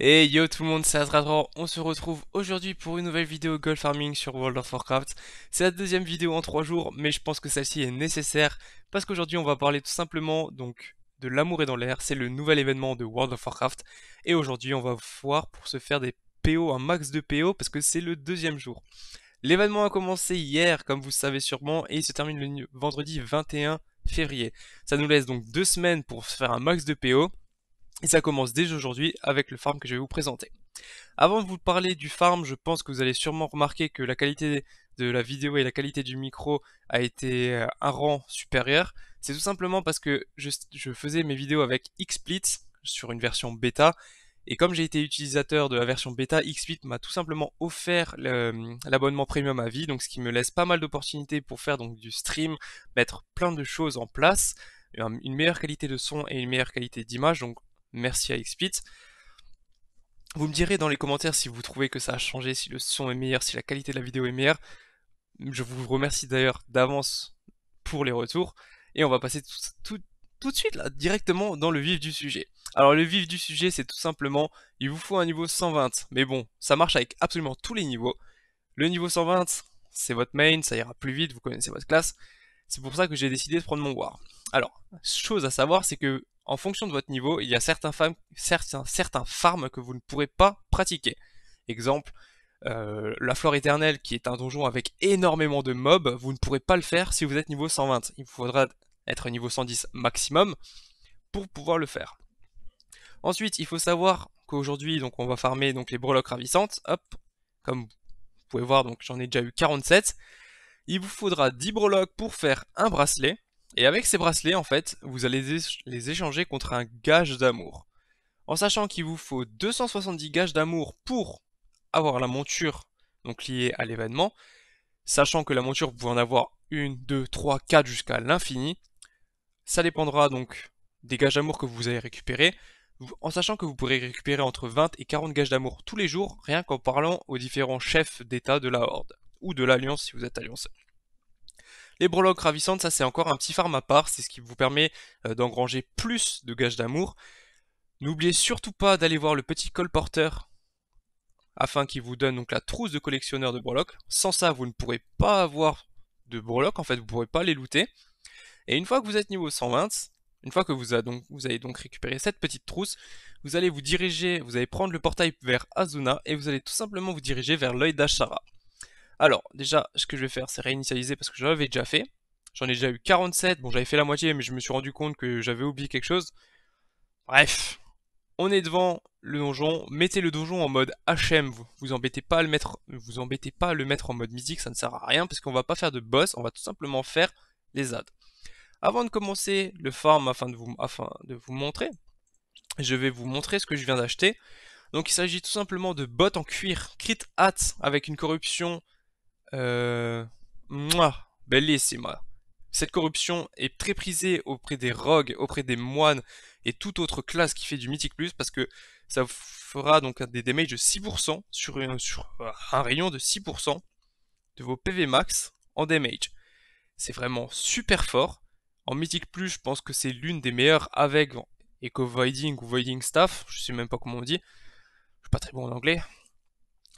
Et yo tout le monde, c'est on se retrouve aujourd'hui pour une nouvelle vidéo Gold Farming sur World of Warcraft. C'est la deuxième vidéo en 3 jours, mais je pense que celle-ci est nécessaire, parce qu'aujourd'hui on va parler tout simplement donc de l'amour est dans l'air, c'est le nouvel événement de World of Warcraft, et aujourd'hui on va voir pour se faire des PO, un max de PO, parce que c'est le deuxième jour. L'événement a commencé hier, comme vous le savez sûrement, et il se termine le vendredi 21 février. Ça nous laisse donc deux semaines pour se faire un max de PO, et ça commence dès aujourd'hui avec le farm que je vais vous présenter. Avant de vous parler du farm, je pense que vous allez sûrement remarquer que la qualité de la vidéo et la qualité du micro a été euh, un rang supérieur. C'est tout simplement parce que je, faisais mes vidéos avec XSplit sur une version bêta. Et comme j'ai été utilisateur de la version bêta, XSplit m'a tout simplement offert euh, l'abonnement premium à vie, donc ce qui me laisse pas mal d'opportunités pour faire donc du stream, mettre plein de choses en place, une meilleure qualité de son et une meilleure qualité d'image, donc Merci à xpit Vous me direz dans les commentaires si vous trouvez que ça a changé, si le son est meilleur, si la qualité de la vidéo est meilleure. Je vous remercie d'ailleurs d'avance pour les retours. Et on va passer tout, de suite là, directement dans le vif du sujet. Alors le vif du sujet, c'est tout simplement, il vous faut un niveau 120. Mais bon, ça marche avec absolument tous les niveaux. Le niveau 120, c'est votre main, ça ira plus vite, vous connaissez votre classe. C'est pour ça que j'ai décidé de prendre mon War. Alors, chose à savoir, c'est que en fonction de votre niveau, il y a certains, farms, que vous ne pourrez pas pratiquer. Exemple, euh, la flore éternelle qui est un donjon avec énormément de mobs, vous ne pourrez pas le faire si vous êtes niveau 120. Il vous faudra être niveau 110 maximum pour pouvoir le faire. Ensuite, il faut savoir qu'aujourd'hui, donc on va farmer donc les breloques ravissantes. Hop, comme vous pouvez voir, donc j'en ai déjà eu 47. Il vous faudra 10 breloques pour faire un bracelet. Et avec ces bracelets, en fait, vous allez les échanger contre un gage d'amour. En sachant qu'il vous faut 270 gages d'amour pour avoir la monture donc liée à l'événement, sachant que la monture vous pouvez en avoir une, deux, trois, quatre jusqu'à l'infini. Ça dépendra donc des gages d'amour que vous allez récupérer, en sachant que vous pourrez récupérer entre 20 et 40 gages d'amour tous les jours, rien qu'en parlant aux différents chefs d'état de la Horde, ou de l'Alliance si vous êtes alliance. Les breloques ravissantes, ça c'est encore un petit farm à part, c'est ce qui vous permet euh, d'engranger plus de gages d'amour. N'oubliez surtout pas d'aller voir le petit colporteur afin qu'il vous donne donc la trousse de collectionneur de breloques. Sans ça, vous ne pourrez pas avoir de breloques, en fait, vous ne pourrez pas les looter. Et une fois que vous êtes niveau 120, une fois que vous avez, donc, vous avez donc récupéré cette petite trousse, vous allez vous diriger, vous allez prendre le portail vers Azuna et vous allez tout simplement vous diriger vers l'œil d'Ashara. Alors, déjà, ce que je vais faire, c'est réinitialiser parce que je l'avais déjà fait. J'en ai déjà eu 47. Bon, j'avais fait la moitié, mais je me suis rendu compte que j'avais oublié quelque chose. Bref, on est devant le donjon. Mettez le donjon en mode HM. Vous, vous embêtez pas à le mettre, vous embêtez pas le mettre en mode mythique. Ça ne sert à rien parce qu'on va pas faire de boss. On va tout simplement faire les adds. Avant de commencer le farm, afin de vous, afin de vous montrer, je vais vous montrer ce que je viens d'acheter. Donc il s'agit tout simplement de bottes en cuir, crit hat avec une corruption euh... bellissima. Cette corruption est très prisée auprès des rogues, auprès des moines et toute autre classe qui fait du mythique plus parce que ça fera donc des damage de 6% sur, un, sur un rayon de 6% de vos PV max en damage. C'est vraiment super fort. En mythique plus, je pense que c'est l'une des meilleures avec Eco Voiding ou Voiding Staff, je sais même pas comment on dit. Je suis pas très bon en anglais.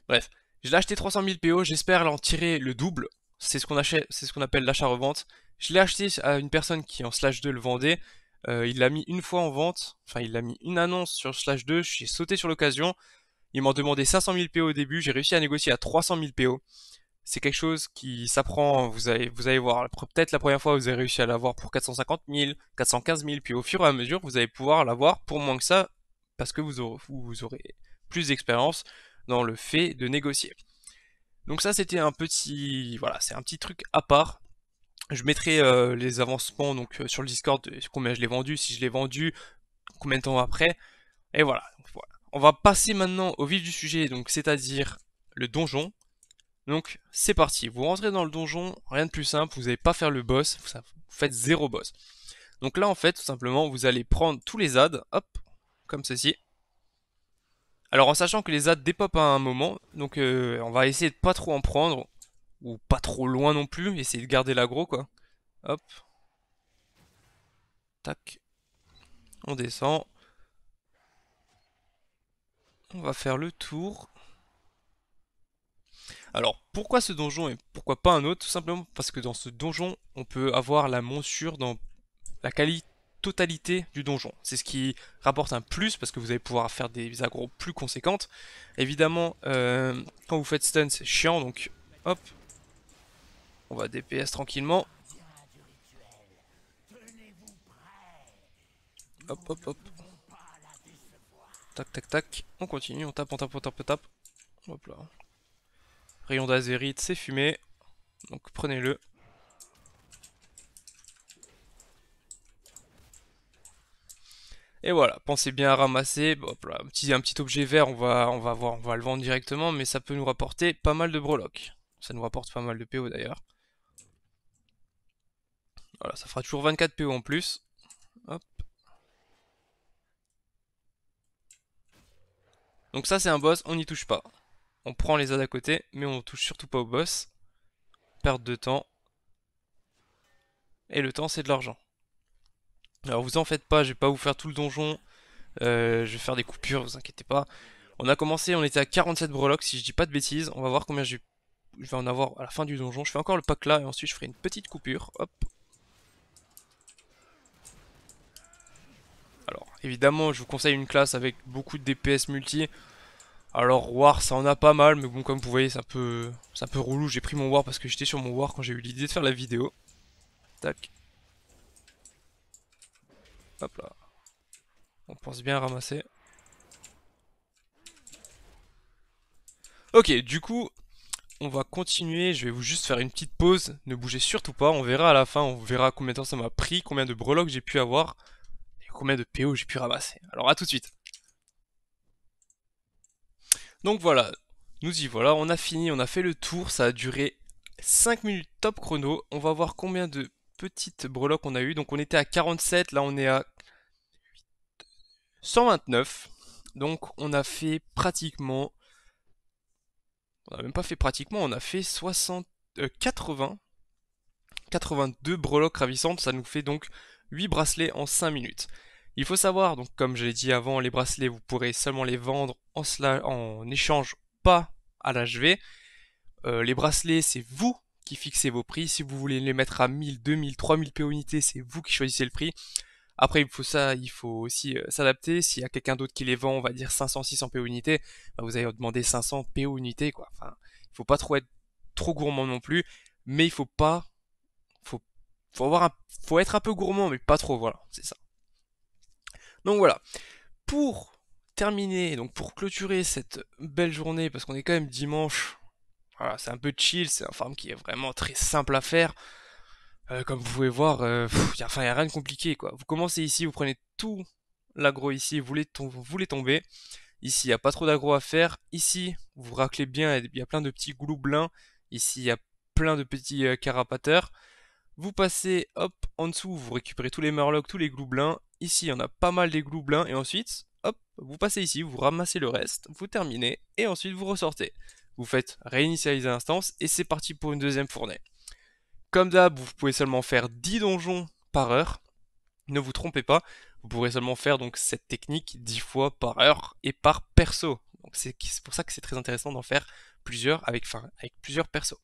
Bref, je l'ai acheté 300 000 PO, j'espère en tirer le double. C'est ce qu'on c'est ce qu'on appelle l'achat-revente. Je l'ai acheté à une personne qui en slash 2 le vendait. Euh, il l'a mis une fois en vente, enfin il l'a mis une annonce sur slash 2, j'ai sauté sur l'occasion. Il m'en demandait 500 000 PO au début, j'ai réussi à négocier à 300 000 PO. C'est quelque chose qui s'apprend, vous allez, vous allez voir. Peut-être la première fois vous avez réussi à l'avoir pour 450 000, 415 000, puis au fur et à mesure vous allez pouvoir l'avoir pour moins que ça, parce que vous aurez plus d'expérience dans le fait de négocier. Donc ça c'était un petit voilà, c'est un petit truc à part. Je mettrai euh, les avancements donc euh, sur le Discord, euh, combien je l'ai vendu, si je l'ai vendu, combien de temps après. Et voilà. On va passer maintenant au vif du sujet, donc c'est-à-dire le donjon. Donc c'est parti, vous rentrez dans le donjon, rien de plus simple, vous n'allez pas faire le boss, vous faites zéro boss. Donc là en fait tout simplement vous allez prendre tous les ads, hop, comme ceci. Alors en sachant que les des dépopent à un moment, donc euh, on va essayer de pas trop en prendre, ou pas trop loin non plus, essayer de garder l'aggro. quoi. Hop. Tac. On descend. On va faire le tour. Alors pourquoi ce donjon et pourquoi pas un autre Tout simplement parce que dans ce donjon on peut avoir la monture dans la qualité totalité du donjon. C'est ce qui rapporte un plus parce que vous allez pouvoir faire des agros plus conséquentes. Évidemment, euh, quand vous faites stun, c'est chiant, donc hop, on va DPS tranquillement. Hop, hop, hop. Tac, tac, tac. On continue, on tape, on tape, on tape, on tape. Hop là. Rayon d'azérite, c'est fumé. Donc prenez-le. Et voilà, pensez bien à ramasser. un, petit, objet vert, on va, on, va voir, on va le vendre directement, mais ça peut nous rapporter pas mal de breloques. Ça nous rapporte pas mal de PO d'ailleurs. Voilà, ça fera toujours 24 PO en plus. Donc ça c'est un boss, on n'y touche pas. On prend les aides à côté, mais on touche surtout pas au boss. Perte de temps. Et le temps c'est de l'argent. Alors vous en faites pas, je vais pas vous faire tout le donjon. Euh, je vais faire des coupures, vous inquiétez pas. On a commencé, on était à 47 breloques, si je dis pas de bêtises. On va voir combien je vais en avoir à la fin du donjon. Je fais encore le pack là et ensuite je ferai une petite coupure. Hop. Alors, évidemment, je vous conseille une classe avec beaucoup de DPS multi. Alors, War, ça en a pas mal, mais bon, comme vous voyez, c'est un peu, un peu relou. J'ai pris mon War parce que j'étais sur mon War quand j'ai eu l'idée de faire la vidéo. Tac. Hop là. On pense bien ramasser. Ok, du coup, on va continuer. Je vais vous juste faire une petite pause. Ne bougez surtout pas. On verra à la fin. On verra combien de temps ça m'a pris, combien de breloques j'ai pu avoir et combien de PO j'ai pu ramasser. Alors à tout de suite. Donc voilà, nous y voilà, on a fini, on a fait le tour, ça a duré 5 minutes top chrono, on va voir combien de petite breloque qu'on a eu, Donc on était à 47, là on est à 129. Donc on a fait pratiquement... On a même pas fait pratiquement, on a fait 60, 80. 82 breloques ravissantes, ça nous fait donc 8 bracelets en 5 minutes. Il faut savoir, donc comme je l'ai dit avant, les bracelets, vous pourrez seulement les vendre en, en échange, pas à l'HV. Euh, les bracelets, c'est vous qui fixez vos prix. Si vous voulez les mettre à 1000, 2000, 3000 p unités, c'est vous qui choisissez le prix. Après, il faut ça, il faut aussi euh, s'adapter. S'il y a quelqu'un d'autre qui les vend, on va dire 500, 600 PO unités, vous allez demander 500 PO unités. quoi. Enfin, il faut pas trop être trop gourmand non plus, mais il faut pas, faut, faut avoir un, faut être un peu gourmand, mais pas trop, voilà, c'est ça. Donc voilà. Pour terminer, donc pour clôturer cette belle journée, parce qu'on est quand même dimanche, c'est un peu chill, c'est un farm qui est vraiment très simple à faire. Euh, comme vous pouvez voir, il euh, n'y a, rien de compliqué, quoi. Vous commencez ici, vous prenez tout l'agro ici, vous les, vous les tombez. Ici, il n'y a pas trop d'agro à faire. Ici, vous raclez bien, il y a plein de petits gloublins. Ici, il y a plein de petits euh, carapateurs. Vous passez, hop, en dessous, vous récupérez tous les murlocs, tous les gloublins. Ici, il y en a pas mal des gloublins. Et ensuite, hop, vous passez ici, vous ramassez le reste, vous terminez, et ensuite vous ressortez vous faites réinitialiser l'instance et c'est parti pour une deuxième fournée. Comme d'hab, vous pouvez seulement faire 10 donjons par heure. Ne vous trompez pas, vous pourrez seulement faire donc cette technique 10 fois par heure et par perso. Donc c'est pour ça que c'est très intéressant d'en faire plusieurs avec, avec plusieurs persos.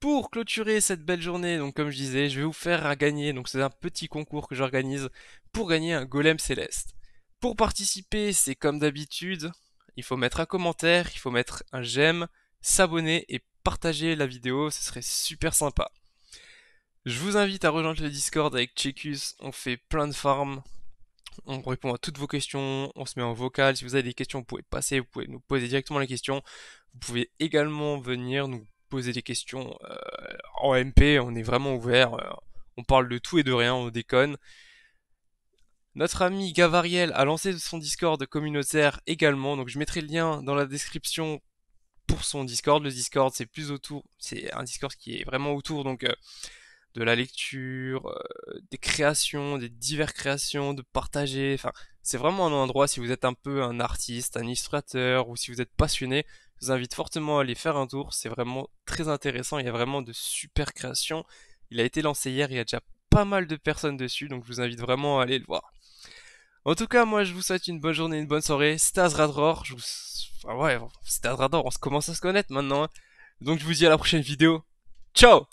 Pour clôturer cette belle journée, donc comme je disais, je vais vous faire gagner, donc c'est un petit concours que j'organise pour gagner un golem céleste. Pour participer, c'est comme d'habitude, il faut mettre un commentaire, il faut mettre un j'aime, s'abonner et partager la vidéo, ce serait super sympa. Je vous invite à rejoindre le Discord avec Chekus, on fait plein de farms, on répond à toutes vos questions, on se met en vocal, si vous avez des questions vous pouvez passer, vous pouvez nous poser directement les questions, vous pouvez également venir nous poser des questions euh, en MP, on est vraiment ouvert, euh, on parle de tout et de rien, on déconne. Notre ami Gavariel a lancé son Discord communautaire également, donc je mettrai le lien dans la description pour son Discord. Le Discord, c'est plus autour, c'est un Discord qui est vraiment autour donc euh, de la lecture, euh, des créations, des diverses créations, de partager. Enfin, c'est vraiment un endroit si vous êtes un peu un artiste, un illustrateur ou si vous êtes passionné, je vous invite fortement à aller faire un tour. C'est vraiment très intéressant. Il y a vraiment de super créations. Il a été lancé hier. Il y a déjà pas mal de personnes dessus, donc je vous invite vraiment à aller le voir. En tout cas, moi, je vous souhaite une bonne journée, une bonne soirée. C'était Azrador, Je vous... Ah ouais, c'était Azrador, on commence à se connaître maintenant. Hein. Donc, je vous dis à la prochaine vidéo. Ciao